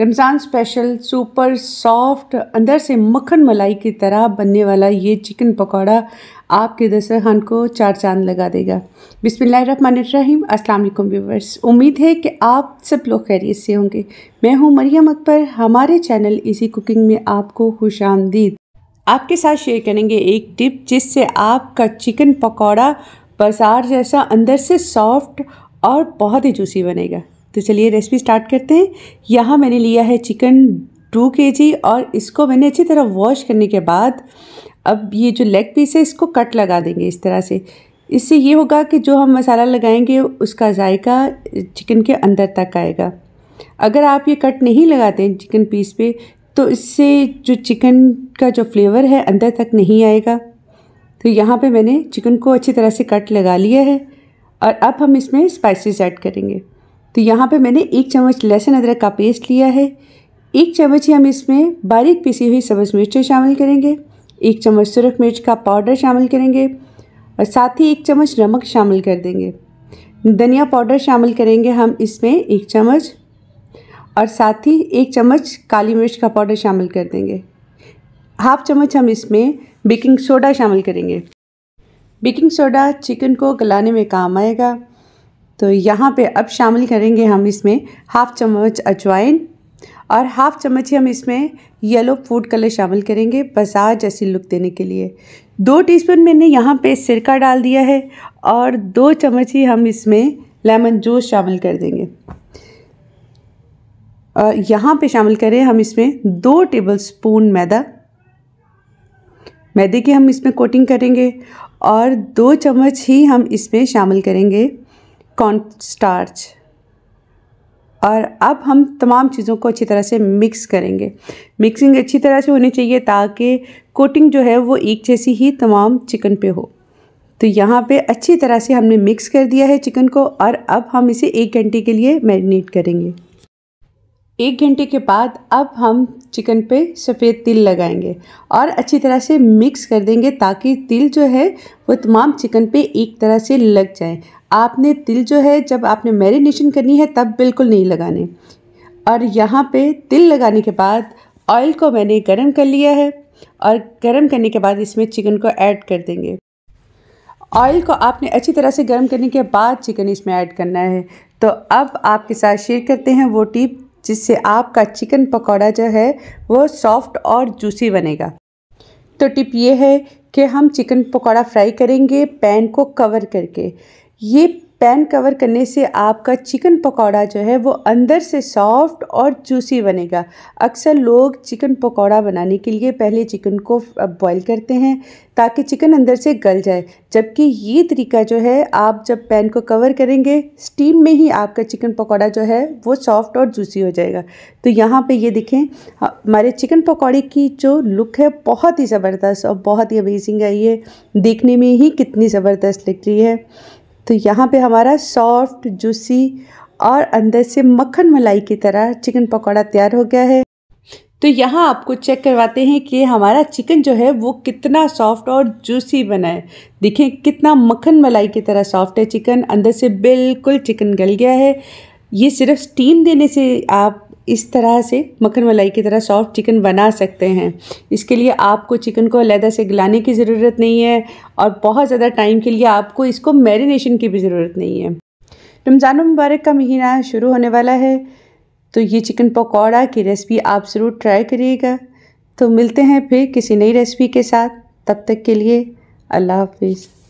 Ramzan special super soft अंदर से मक्खन मलाई की तरह बनने वाला ये चिकन पकौड़ा आपके दस्तरखान को चार चांद लगा देगा बिसमीम अस्सलाम वालेकुम व्यूवर्स उम्मीद है कि आप सब लोग खैरियत से होंगे मैं हूं मरियम अकबर हमारे चैनल इसी कुकिंग में आपको खुश आमदीद आपके साथ शेयर करेंगे एक टिप जिससे आपका चिकन पकौड़ा बाजार जैसा अंदर से सॉफ्ट और बहुत ही जूसी बनेगा तो चलिए रेसिपी स्टार्ट करते हैं यहाँ मैंने लिया है चिकन टू के और इसको मैंने अच्छी तरह वॉश करने के बाद अब ये जो लेग पीस है इसको कट लगा देंगे इस तरह से इससे ये होगा कि जो हम मसाला लगाएंगे उसका जायका चिकन के अंदर तक आएगा अगर आप ये कट नहीं लगाते हैं चिकन पीस पे तो इससे जो चिकन का जो फ्लेवर है अंदर तक नहीं आएगा तो यहाँ पे मैंने चिकन को अच्छी तरह से कट लगा लिया है और अब हम इसमें स्पाइसेस ऐड करेंगे तो यहाँ पे मैंने एक चम्मच लहसुन अदरक का पेस्ट लिया है एक चम्मच ही हम इसमें बारीक पीसी हुई सब्ज मिर्च शामिल करेंगे एक चम्मच सुरख मिर्च का पाउडर शामिल करेंगे और साथ ही एक चम्मच नमक शामिल कर देंगे धनिया पाउडर शामिल करेंगे हम इसमें एक चम्मच और साथ ही एक चम्मच काली मिर्च का पाउडर शामिल कर देंगे हाफ चम्मच हम इसमें बेकिंग सोडा शामिल करेंगे बेकिंग सोडा चिकन को गलाने में काम आएगा तो यहाँ पे अब शामिल करेंगे हम इसमें हाफ़ चम्मच अजवाइन और हाफ़ चम्मच ही हम इसमें येलो फूड कलर शामिल करेंगे बसार जैसी लुक देने के लिए दो टीस्पून मैंने यहाँ पे सिरका डाल दिया है और दो चम्मच ही हम इसमें लेमन जूस शामिल कर देंगे और यहाँ पे शामिल करें हम इसमें दो टेबल स्पून मैदा मैदे की हम इसमें कोटिंग करेंगे और दो चम्मच ही हम इसमें शामिल करेंगे कॉर्न स्टार्च और अब हम तमाम चीज़ों को अच्छी तरह से मिक्स करेंगे मिक्सिंग अच्छी तरह से होनी चाहिए ताकि कोटिंग जो है वो एक जैसी ही तमाम चिकन पे हो तो यहाँ पे अच्छी तरह से हमने मिक्स कर दिया है चिकन को और अब हम इसे एक घंटे के लिए मैरिनेट करेंगे एक घंटे के बाद अब हम चिकन पे सफ़ेद तिल लगाएंगे और अच्छी तरह से मिक्स कर देंगे ताकि तिल जो है वो तमाम चिकन पे एक तरह से लग जाए आपने तिल जो है जब आपने मैरिनेशन करनी है तब बिल्कुल नहीं लगाने और यहाँ पे तिल लगाने के बाद ऑयल को मैंने गरम कर लिया है और गरम करने के बाद इसमें चिकन को ऐड कर देंगे ऑयल को आपने अच्छी तरह से गर्म करने के बाद चिकन इसमें ऐड करना है तो अब आपके साथ शेयर करते हैं वो टिप जिससे आपका चिकन पकौड़ा जो है वो सॉफ्ट और जूसी बनेगा तो टिप ये है कि हम चिकन पकौड़ा फ्राई करेंगे पैन को कवर करके ये पैन कवर करने से आपका चिकन पकौड़ा जो है वो अंदर से सॉफ्ट और जूसी बनेगा अक्सर लोग चिकन पकौड़ा बनाने के लिए पहले चिकन को बॉईल करते हैं ताकि चिकन अंदर से गल जाए जबकि ये तरीका जो है आप जब पैन को कवर करेंगे स्टीम में ही आपका चिकन पकौड़ा जो है वो सॉफ्ट और जूसी हो जाएगा तो यहाँ पे ये देखें हमारे चिकन पकौड़े की जो लुक है बहुत ही ज़बरदस्त और बहुत ही अमेजिंग है ये देखने में ही कितनी ज़बरदस्त लग रही है तो यहाँ पे हमारा सॉफ्ट जूसी और अंदर से मक्खन मलाई की तरह चिकन पकौड़ा तैयार हो गया है तो यहाँ आपको चेक करवाते हैं कि हमारा चिकन जो है वो कितना सॉफ्ट और जूसी बना है देखें कितना मक्खन मलाई की तरह सॉफ्ट है चिकन अंदर से बिल्कुल चिकन गल गया है ये सिर्फ स्टीम देने से आप इस तरह से मक्खन मलाई की तरह सॉफ्ट चिकन बना सकते हैं इसके लिए आपको चिकन को अलहदा से गलाने की ज़रूरत नहीं है और बहुत ज़्यादा टाइम के लिए आपको इसको मैरिनेशन की भी ज़रूरत नहीं है रमज़ान मुबारक का महीना शुरू होने वाला है तो ये चिकन पकौड़ा की रेसिपी आप ज़रूर ट्राई करिएगा तो मिलते हैं फिर किसी नई रेसिपी के साथ तब तक के लिए अल्लाह हाफिज़